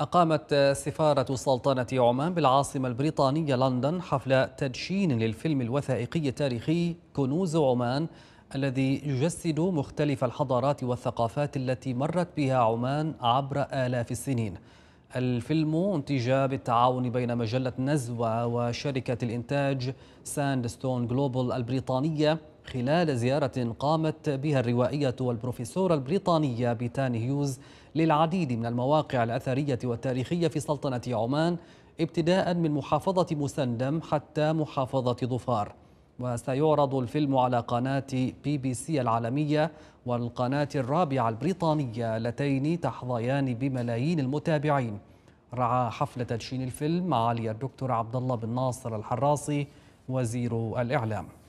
أقامت سفارة سلطنة عمان بالعاصمة البريطانية لندن حفل تدشين للفيلم الوثائقي التاريخي كنوز عمان الذي يجسد مختلف الحضارات والثقافات التي مرت بها عمان عبر آلاف السنين الفيلم انتج بالتعاون بين مجلة نزوة وشركة الإنتاج ساندستون جلوبال البريطانية خلال زيارة قامت بها الروائية والبروفيسورة البريطانية بيتان هيوز للعديد من المواقع الأثرية والتاريخية في سلطنة عمان ابتداء من محافظة مسندم حتى محافظة ظفار وسيعرض الفيلم على قناة بي بي سي العالمية والقناة الرابعة البريطانية اللتين تحظيان بملايين المتابعين رعى حفل تدشين الفيلم معالي الدكتور عبد الله بن ناصر الحراسي وزير الإعلام